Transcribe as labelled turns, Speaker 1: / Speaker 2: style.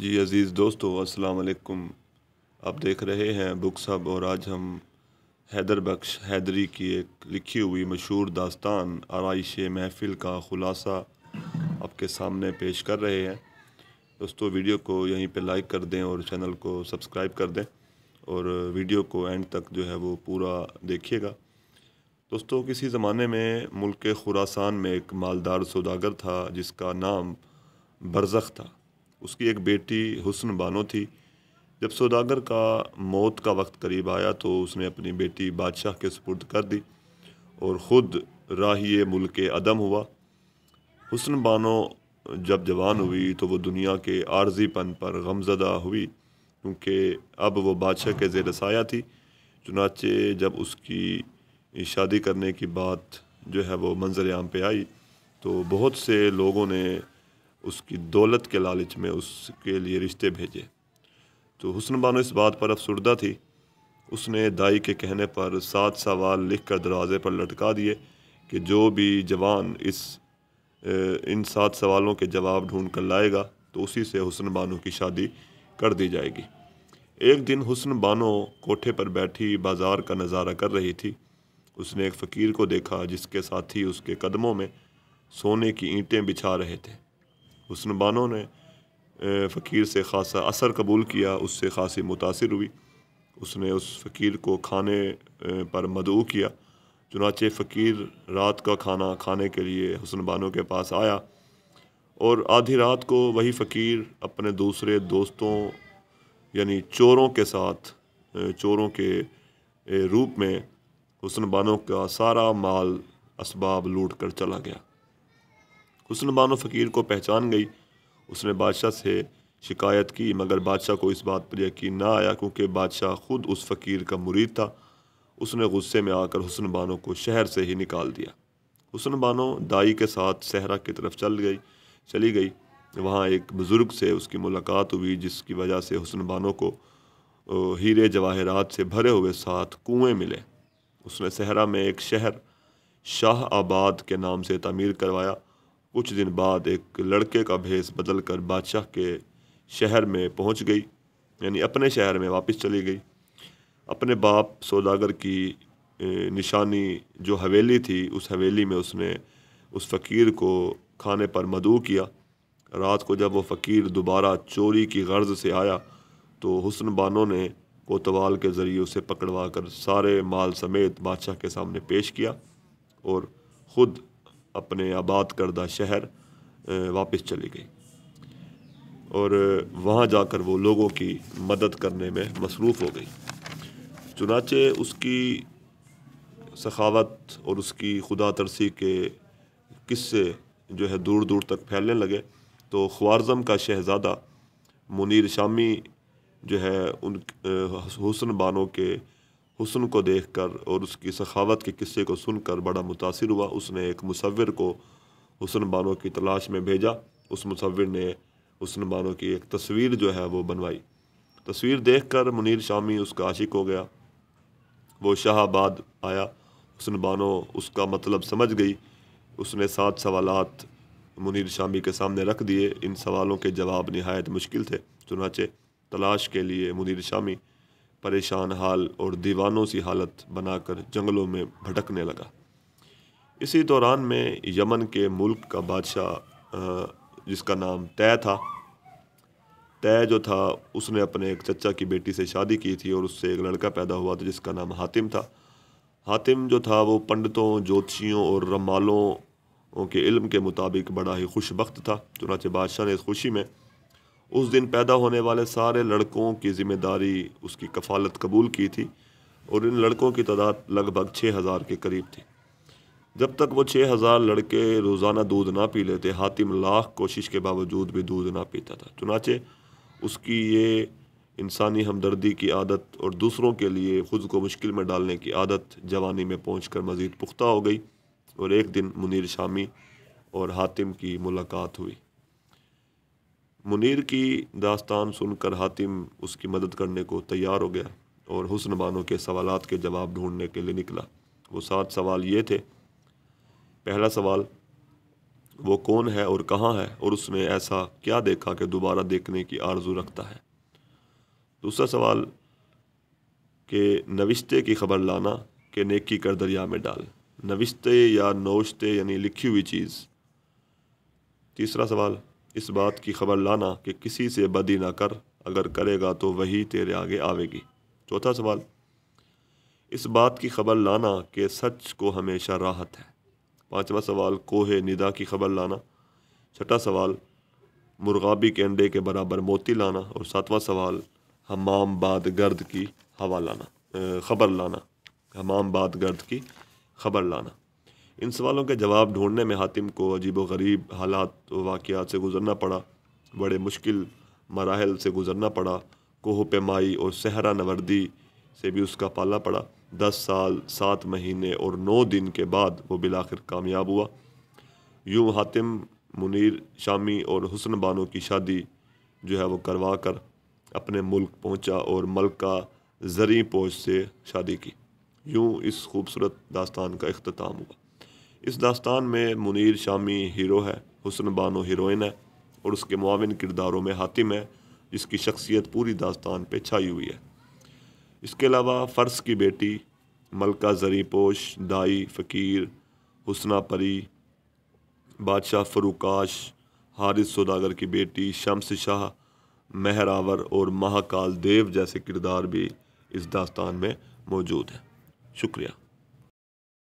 Speaker 1: जी अज़ीज़ दोस्तों अस्सलाम वालेकुम आप देख रहे हैं बुक्स हब और आज हम हैदर बख्श हैदरी की एक लिखी हुई मशहूर दास्तान आरइश महफिल का ख़ुलासा आपके सामने पेश कर रहे हैं दोस्तों वीडियो को यहीं पे लाइक कर दें और चैनल को सब्सक्राइब कर दें और वीडियो को एंड तक जो है वो पूरा देखिएगा दोस्तों किसी ज़माने में मुल्क खुरासान में एक मालदार सौदागर था जिसका नाम बरज़ख था उसकी एक बेटी हुसन बानो थी जब सौदागर का मौत का वक्त करीब आया तो उसने अपनी बेटी बादशाह के सपुर्द कर दी और ख़ुद राही मुल्क अदम हुआ हुसन बानो जब जवान हुई तो वो दुनिया के आर्जीपन पर गमजदा हुई क्योंकि अब वो बादशाह के जेर साया थी चुनाचे जब उसकी शादी करने की बात जो है वो मंजर आम पे आई तो बहुत से लोगों ने उसकी दौलत के लालच में उसके लिए रिश्ते भेजे तो हुसन बानो इस बात पर अफसरदा थी उसने दाई के कहने पर सात सवाल लिख कर दरवाज़े पर लटका दिए कि जो भी जवान इस इन सात सवालों के जवाब ढूंढ कर लाएगा तो उसी से हुसन बानो की शादी कर दी जाएगी एक दिन हुसन बानो कोठे पर बैठी बाजार का नज़ारा कर रही थी उसने एक फ़कीर को देखा जिसके साथी उसके कदमों में सोने की ईंटें बिछा रहे थे हुसन बानों ने फ़कीर से खासा असर कबूल किया उससे खासी मुतासर हुई उसने उस फ़कीर को खाने पर मदऊ किया चुनाचे फ़कीर रात का खाना खाने के लिए हुसन बानों के पास आया और आधी रात को वही फ़कीर अपने दूसरे दोस्तों यानी चोरों के साथ चोरों के रूप में हुसन बानों का सारा माल इसबाब लूट कर चला गया हुसन बानो फ़कीर को पहचान गई उसने बादशाह से शिकायत की मगर बादशाह को इस बात पर यकीन ना आया क्योंकि बादशाह ख़ुद उस फ़कीर का मुरीद था उसने गुस्से में आकर हुसन बानो को शहर से ही निकाल दिया हुसन बानो दाई के साथ सहरा की तरफ चल गई चली गई वहाँ एक बुज़ुर्ग से उसकी मुलाकात हुई जिसकी वजह से हुसन बानो को हीरे जवाहरात से भरे हुए साथ कुएँ मिले उसने सहरा में एक शहर शाह आबाद के नाम से तमीर करवाया कुछ दिन बाद एक लड़के का भेस बदल कर बादशाह के शहर में पहुंच गई यानी अपने शहर में वापस चली गई अपने बाप सौदागर की निशानी जो हवेली थी उस हवेली में उसने उस फ़कीर को खाने पर मदू किया रात को जब वो फ़कीर दोबारा चोरी की गर्ज से आया तो हुसन बानों ने कोतवाल के ज़रिए उसे पकड़वा कर सारे माल समेत बादशाह के सामने पेश किया और ख़ुद अपने आबाद करदा शहर वापस चली गई और वहाँ जाकर वो लोगों की मदद करने में मसरूफ़ हो गई चुनाचे उसकी सखावत और उसकी खुदा तरसी के किस्से जो है दूर दूर तक फैलने लगे तो ख्वारज़म का शहज़ादा मुनीर शामी जो है उन हुसन बानों के हुसन को देख कर और उसकी सखावत के किस्से को सुनकर बड़ा मुतासर हुआ उसने एक मुसविर को हुसन बानो की तलाश में भेजा उस मुसविर ने हुसन बानो की एक तस्वीर जो है वो बनवाई तस्वीर देख कर मुनीर शामी उसका आशिक हो गया वो शाहबाद आया हुसन बानो उसका मतलब समझ गई उसने सात सवाल मुनीर शामी के सामने रख दिए इन सवालों के जवाब नहायत मुश्किल थे चुनाचे तलाश के लिए मुनीर शामी परेशान हाल और दीवानों सी हालत बनाकर जंगलों में भटकने लगा इसी दौरान में यमन के मुल्क का बादशाह जिसका नाम तय था तय जो था उसने अपने एक चचा की बेटी से शादी की थी और उससे एक लड़का पैदा हुआ था जिसका नाम हातिम था हातिम जो था वो पंडितों ज्योतिषियों और रमालों के इल्म के मुताबिक बड़ा ही खुशबक था चुनाचे बादशाह ने इस खुशी में उस दिन पैदा होने वाले सारे लड़कों की ज़िम्मेदारी उसकी कफालत कबूल की थी और इन लड़कों की तादाद लगभग छः हज़ार के करीब थी जब तक वो छः हज़ार लड़के रोज़ाना दूध ना पी लेते हातिम लाख कोशिश के बावजूद भी दूध ना पीता था चुनाचे उसकी ये इंसानी हमदर्दी की आदत और दूसरों के लिए ख़ुद को मुश्किल में डालने की आदत जवानी में पहुँच कर मज़ीद पुख्ता हो गई और एक दिन मुनीर शामी और हातिम की मुलाकात हुई मुनीर की दास्तान सुनकर हातिम उसकी मदद करने को तैयार हो गया और हुसन बानो के सवाल के जवाब ढूंढने के लिए निकला वो सात सवाल ये थे पहला सवाल वो कौन है और कहाँ है और उसने ऐसा क्या देखा कि दोबारा देखने की आरजू रखता है दूसरा सवाल के नविश्ते की खबर लाना कि नेकी कर दरिया में डाल नविश्ते या नोशते यानी लिखी हुई चीज़ तीसरा सवाल इस बात की खबर लाना कि किसी से बदी ना कर अगर करेगा तो वही तेरे आगे आवेगी चौथा सवाल इस बात की खबर लाना कि सच को हमेशा राहत है पाँचवा सवाल कोहे निदा की खबर लाना छठा सवाल मुर्गाबी के अंडे के बराबर मोती लाना और सातवां सवाल हमाम बाद गर्द की हवा लाना खबर लाना हमाम बाद गर्द की खबर लाना इन सवालों के जवाब ढूंढने में हातिम को अजीब व गरीब हालात वाक़ात से गुजरना पड़ा बड़े मुश्किल मराहल से गुजरना पड़ा कोह पैमाई और सहरा नवर्दी से भी उसका पाला पड़ा दस साल सात महीने और नौ दिन के बाद वो बिलाखिर कामयाब हुआ यूँ हातिम मुनीर शामी और हुसन बानो की शादी जो है वो करवा कर अपने मुल्क पहुंचा और मलका जरी पोज से शादी की यूँ इस खूबसूरत दास्तान का अख्ताम हुआ इस दास्तान में मुनीर शामी हीरो है हुसन बानो हीरोइन है और उसके मुआविन किरदारों में हातिम है जिसकी शख्सियत पूरी दास्तान पर छाई हुई है इसके अलावा फ़र्स की बेटी मलका जरीपोश दाई फ़कीर हुसना परी बादशाह फरूकाश हारिस सौदागर की बेटी शम्स शाह महरावर और महाकाल देव जैसे किरदार भी इस दास्तान में मौजूद हैं शुक्रिया